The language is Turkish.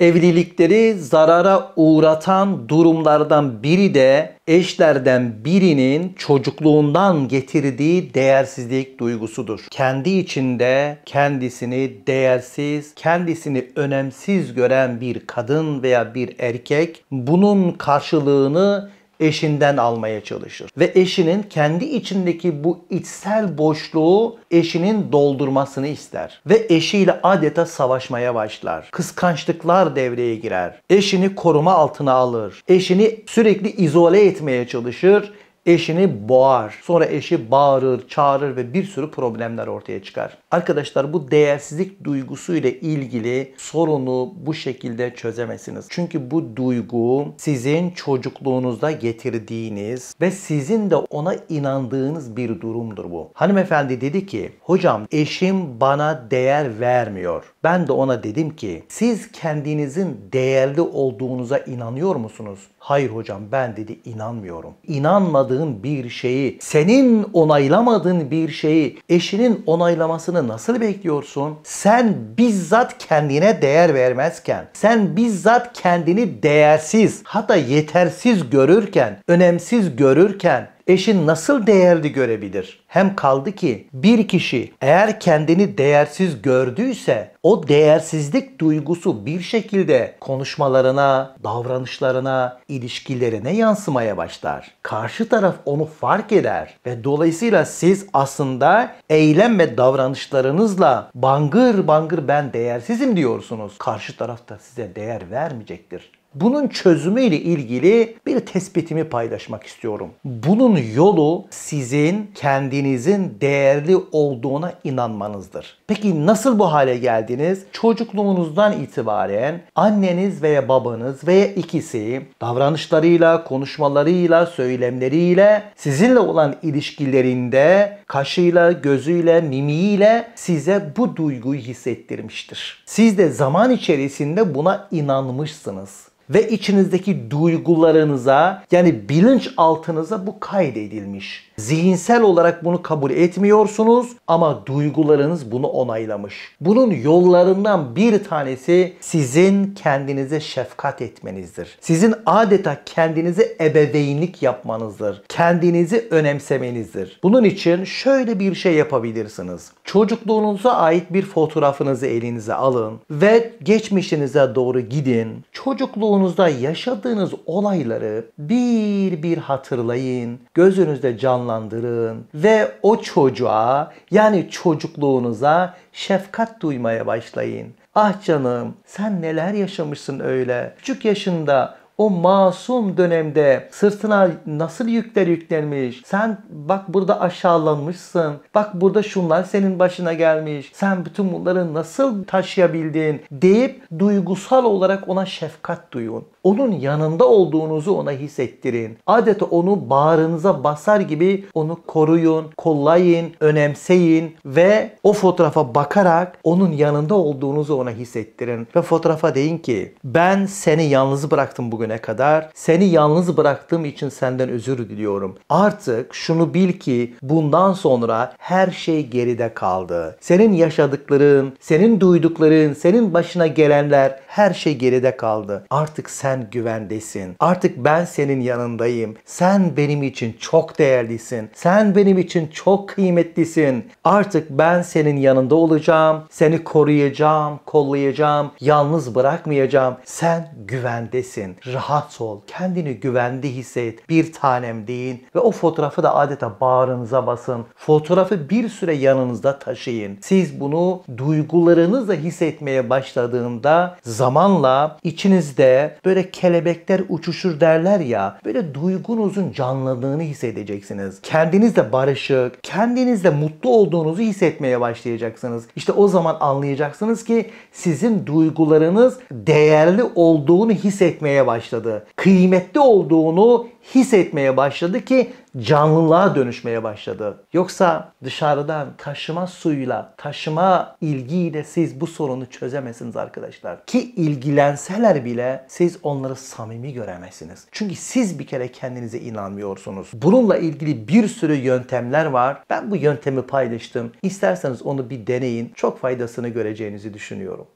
Evlilikleri zarara uğratan durumlardan biri de eşlerden birinin çocukluğundan getirdiği değersizlik duygusudur. Kendi içinde kendisini değersiz, kendisini önemsiz gören bir kadın veya bir erkek bunun karşılığını eşinden almaya çalışır. Ve eşinin kendi içindeki bu içsel boşluğu eşinin doldurmasını ister. Ve eşiyle adeta savaşmaya başlar. Kıskançlıklar devreye girer. Eşini koruma altına alır. Eşini sürekli izole etmeye çalışır eşini boğar. Sonra eşi bağırır, çağırır ve bir sürü problemler ortaya çıkar. Arkadaşlar bu değersizlik duygusu ile ilgili sorunu bu şekilde çözemezsiniz. Çünkü bu duygu sizin çocukluğunuzda getirdiğiniz ve sizin de ona inandığınız bir durumdur bu. Hanımefendi dedi ki, "Hocam eşim bana değer vermiyor." Ben de ona dedim ki siz kendinizin değerli olduğunuza inanıyor musunuz? Hayır hocam ben dedi inanmıyorum. İnanmadığın bir şeyi, senin onaylamadığın bir şeyi eşinin onaylamasını nasıl bekliyorsun? Sen bizzat kendine değer vermezken, sen bizzat kendini değersiz, hatta yetersiz görürken, önemsiz görürken eşin nasıl değerli görebilir? Hem kaldı ki bir kişi eğer kendini değersiz gördüyse o değersizlik duygusu bir şekilde konuşmalarına, davranışlarına, ilişkilerine yansımaya başlar. Karşı taraf onu fark eder ve dolayısıyla siz aslında eylem ve davranışlarınızla bangır bangır ben değersizim diyorsunuz. Karşı taraf da size değer vermeyecektir. Bunun çözümü ile ilgili bir tespitimi paylaşmak istiyorum. Bunun yolu sizin kendinizin değerli olduğuna inanmanızdır. Peki nasıl bu hale geldiniz? Çocukluğunuzdan itibaren anneniz veya babanız veya ikisi davranışlarıyla, konuşmalarıyla, söylemleriyle sizinle olan ilişkilerinde kaşıyla, gözüyle, mimiğiyle size bu duyguyu hissettirmiştir. Siz de zaman içerisinde buna inanmışsınız ve içinizdeki duygularınıza yani bilinç altınıza bu kaydedilmiş. Zihinsel olarak bunu kabul etmiyorsunuz ama duygularınız bunu onaylamış. Bunun yollarından bir tanesi sizin kendinize şefkat etmenizdir. Sizin adeta kendinize ebeveynlik yapmanızdır. Kendinizi önemsemenizdir. Bunun için şöyle bir şey yapabilirsiniz. Çocukluğunuza ait bir fotoğrafınızı elinize alın ve geçmişinize doğru gidin. Çocukluğun çocukluğunuzda yaşadığınız olayları bir bir hatırlayın, gözünüzde canlandırın ve o çocuğa yani çocukluğunuza şefkat duymaya başlayın. Ah canım sen neler yaşamışsın öyle. Küçük yaşında o masum dönemde sırtına nasıl yükler yüklenmiş. Sen bak burada aşağılanmışsın. Bak burada şunlar senin başına gelmiş. Sen bütün bunları nasıl taşıyabildin deyip duygusal olarak ona şefkat duyun. Onun yanında olduğunuzu ona hissettirin. Adeta onu bağrınıza basar gibi onu koruyun, kollayın, önemseyin ve o fotoğrafa bakarak onun yanında olduğunuzu ona hissettirin. Ve fotoğrafa deyin ki ben seni yalnız bıraktım bugün bugüne kadar. Seni yalnız bıraktığım için senden özür diliyorum. Artık şunu bil ki bundan sonra her şey geride kaldı. Senin yaşadıkların, senin duydukların, senin başına gelenler her şey geride kaldı. Artık sen güvendesin. Artık ben senin yanındayım. Sen benim için çok değerlisin. Sen benim için çok kıymetlisin. Artık ben senin yanında olacağım. Seni koruyacağım, kollayacağım. Yalnız bırakmayacağım. Sen güvendesin rahat ol. Kendini güvende hisset. Bir tanem deyin ve o fotoğrafı da adeta bağrınıza basın. Fotoğrafı bir süre yanınızda taşıyın. Siz bunu duygularınızla hissetmeye başladığında zamanla içinizde böyle kelebekler uçuşur derler ya böyle duygunuzun canlılığını hissedeceksiniz. Kendinizle barışık, kendinizle mutlu olduğunuzu hissetmeye başlayacaksınız. İşte o zaman anlayacaksınız ki sizin duygularınız değerli olduğunu hissetmeye başlayacaksınız başladı. Kıymetli olduğunu hissetmeye başladı ki canlılığa dönüşmeye başladı. Yoksa dışarıdan taşıma suyuyla, taşıma ilgiyle siz bu sorunu çözemezsiniz arkadaşlar. Ki ilgilenseler bile siz onları samimi göremezsiniz. Çünkü siz bir kere kendinize inanmıyorsunuz. Bununla ilgili bir sürü yöntemler var. Ben bu yöntemi paylaştım. İsterseniz onu bir deneyin. Çok faydasını göreceğinizi düşünüyorum.